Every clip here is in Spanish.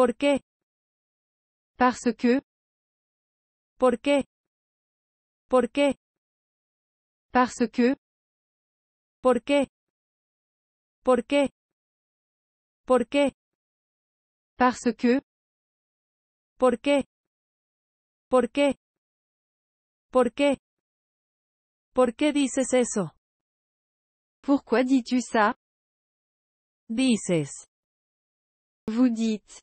Pourquoi? Parce que. Pourquoi? Pourquoi? Parce que. Pourquoi? Pourquoi? Pourquoi? Parce que. Pourquoi? Pourquoi? Pourquoi? Pourquoi dis-tu ça? Dices. Vous dites.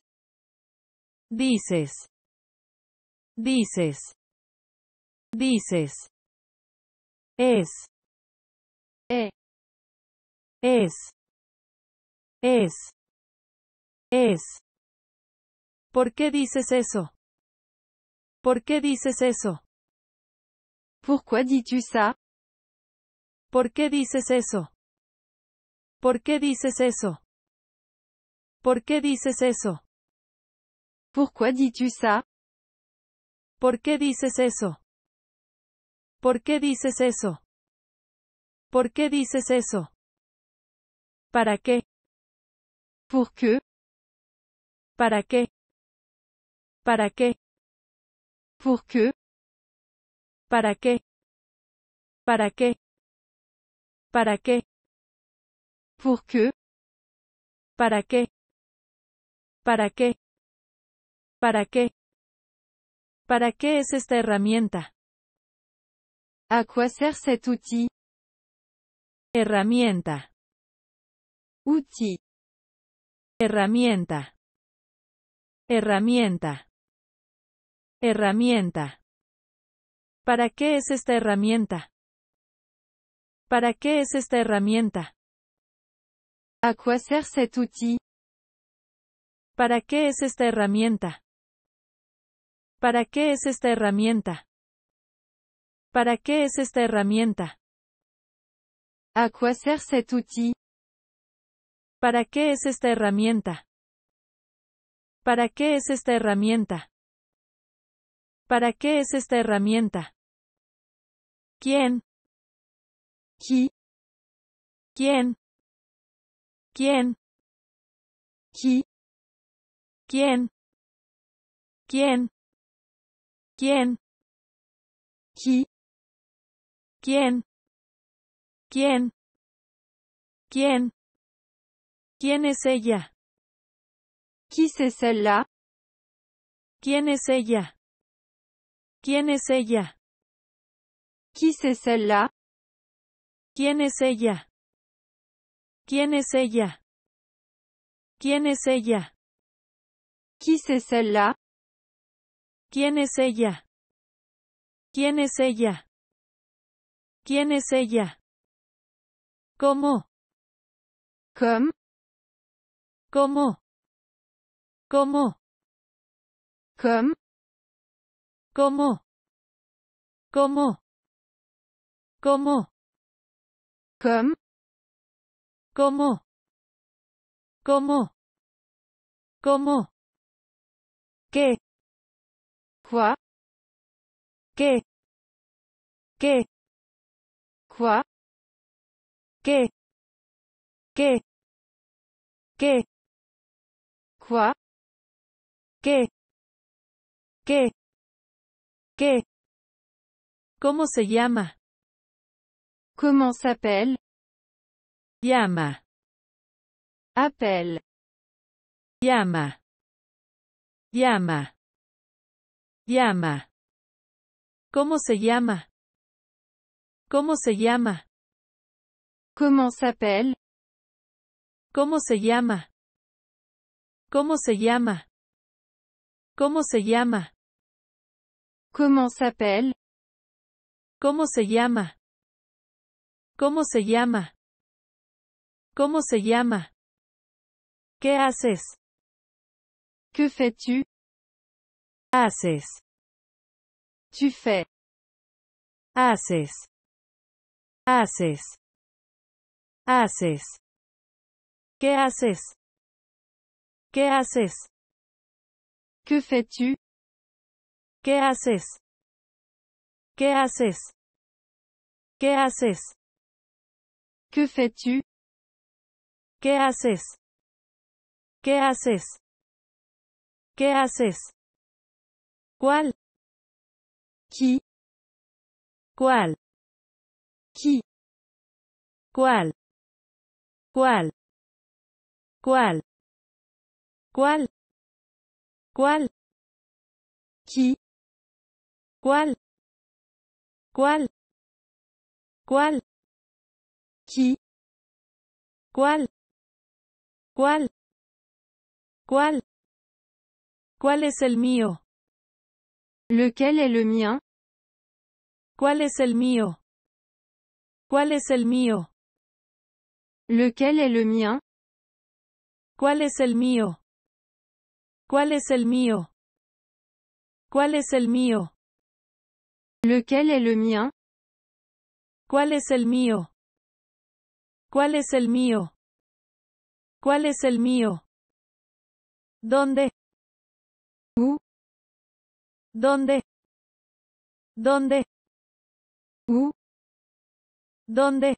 Dices. Dices. Dices. Es. eh Es. Es. Es. ¿Por qué dices eso? ¿Por qué dices eso? ¿Por qué dices eso? ¿Por qué dices eso? ¿Por qué dices eso? Pues, ¿Por qué dices eso? ¿Por qué dices eso? ¿Por qué dices eso? ¿Para qué? ¿Por qué? ¿Para qué? ¿Para qué? ¿Por qué? ¿Para qué? ¿Para qué? ¿Para qué? ¿Por qué? ¿Para qué? ¿Para qué? ¿Para qué? ¿Para qué es esta herramienta? ¿A quoi sert cet Herramienta. Outil. Herramienta. Herramienta. Herramienta. ¿Para qué es esta herramienta? ¿Para qué es esta herramienta? ¿A quoi sert cet ¿Para qué es esta herramienta? ¿Para qué es esta herramienta? ¿Para qué es esta herramienta? ¿A quoi sert cet este outil? ¿Para qué es esta herramienta? ¿Para qué es esta herramienta? ¿Para qué es esta herramienta? ¿Quién? Qui? ¿Quién? ¿Quién? Qui? ¿Quién? ¿Quién? ¿Quién? Qui. ¿Quién? ¿Quién? ¿Quién? ¿Quién es ella? Qui ¿Quién es ella? ¿Quién es ella? Qui se celle ¿Quién es ella? ¿Quién es ella? ¿Quién es ella? Qui ¿Quién es ella? ¿Quién es ella? ¿Quién es ella? ¿Cómo? ¿Cómo? ¿Cómo? ¿Cómo? ¿Cómo? ¿Cómo? ¿Cómo? ¿Cómo? ¿Cómo? ¿Cómo? ¿Qué? Quoi Qu'est Qu'est Quoi Qu'est Qu'est Qu'est Quoi Qu'est Qu'est Qu'est Comment se llama Comment s'appelle "yama"? Appelle "yama"? Yama? Llama. ¿Cómo se llama? ¿Cómo se llama? Comment s'appelle? ¿Cómo se llama? ¿Cómo se llama? ¿Cómo se llama? Comment s'appelle? ¿Cómo se llama? ¿Cómo se llama? ¿Cómo se llama? ¿Qué haces? qué fais-tu? Haces. Tu fais. Haces. Haces. Haces. ¿Qué haces? ¿Qué haces? Que fais-tu? ¿Qué haces? ¿Qué haces? ¿Qué haces? Que fais-tu? ¿Qué haces? ¿Qué haces? ¿Qué haces? ¿Cuál? Qui. ¿Cuál? Qui. ¿Cuál? ¿Cuál? ¿Cuál? ¿Cuál? ¿Cuál? Qui. ¿Cuál? ¿Cuál? ¿Cuál? Qui. ¿Cuál? ¿Cuál? ¿Cuál? ¿Cuál es el mío? Lequel est le mien? ¿Cuál es el mío? ¿Cuál es el mío? Lequel est le mien? ¿Cuál es el mío? ¿Cuál es el mío? ¿Cuál es el mío? Lequel est le mien? ¿Cuál es el mío? ¿Cuál es el mío? ¿Cuál es el mío? ¿Dónde? ¿Dónde? ¿Dónde? U. ¿Dónde?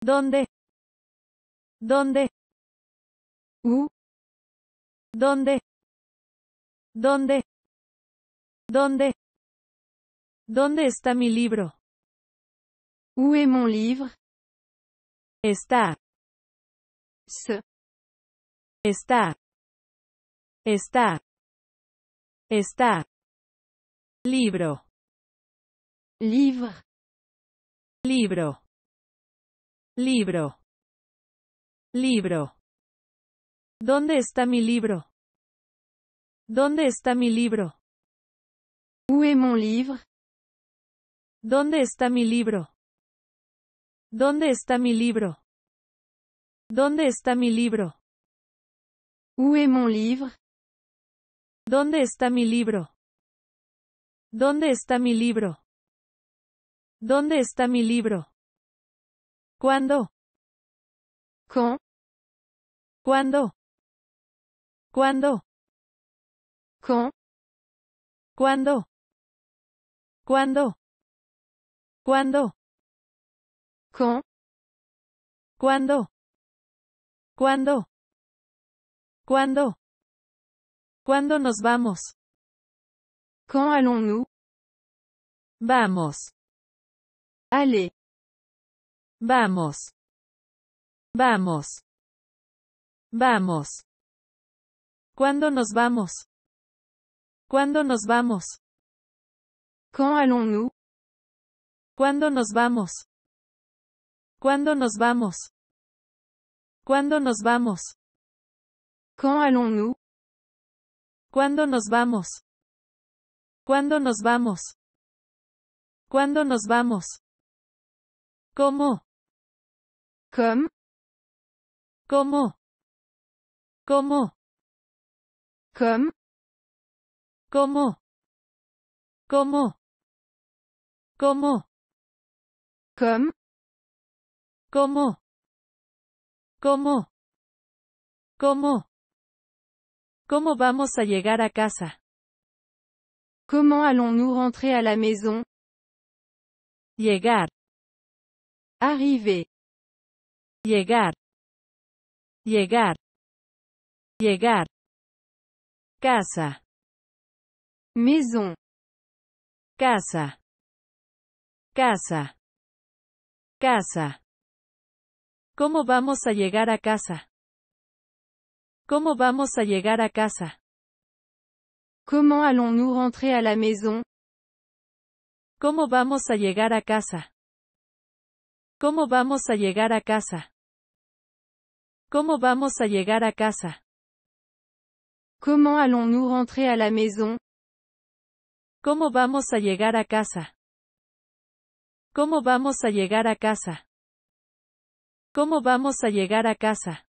¿Dónde? ¿Dónde? U. ¿Dónde? ¿Dónde? ¿Dónde? ¿Dónde está mi libro? U est mon Está. Está. Está. Está. Libro. Livre. Libro. Libro. Libro. ¿Dónde está mi libro? ¿Dónde está mi libro? Où mon livre? ¿Dónde está mi libro? ¿Dónde está mi libro? ¿Dónde está mi libro? Où mon livre? ¿Dónde está mi libro? ¿Dónde está mi libro? ¿Dónde está mi libro? ¿Cuándo? ¿Con? ¿Cuándo? ¿Cuándo? ¿Con? ¿Cuándo? ¿Cuándo? ¿Cuándo? ¿Con? ¿Cuándo? ¿Cuándo? ¿Cuándo? ¿Cuándo nos vamos? ¿Cuándo allons Vamos. Allez. Vamos. Vamos. Vamos. ¿Cuándo nos vamos? ¿Cuándo nos vamos? ¿Cuándo allons ¿Cuándo nos vamos? ¿Cuándo nos vamos? ¿Cuándo nos vamos? ¿Cuándo nos vamos? ¿Cuándo nos vamos? ¿Cuándo nos vamos? ¿Cómo? Comme? ¿Cómo? ¿Cómo? Comme? ¿Cómo? ¿Cómo? ¿Cómo? Comme? ¿Cómo? ¿Cómo? ¿Cómo? ¿Cómo vamos a llegar a casa? ¿Cómo allons-nous rentrer a la maison? Llegar. Arriver. Llegar. Llegar. Llegar. Casa. Maison. Casa. Casa. Casa. ¿Cómo vamos a llegar a casa? ¿Cómo vamos a llegar a casa? ¿Cómo allons-nous rentrer à la maison? ¿Cómo vamos a llegar a casa? ¿Cómo vamos a llegar a casa? ¿Cómo vamos a llegar a casa? Comment allons-nous rentrer la maison? ¿Cómo vamos a llegar a casa? ¿Cómo vamos a llegar a casa? ¿Cómo vamos a llegar a casa?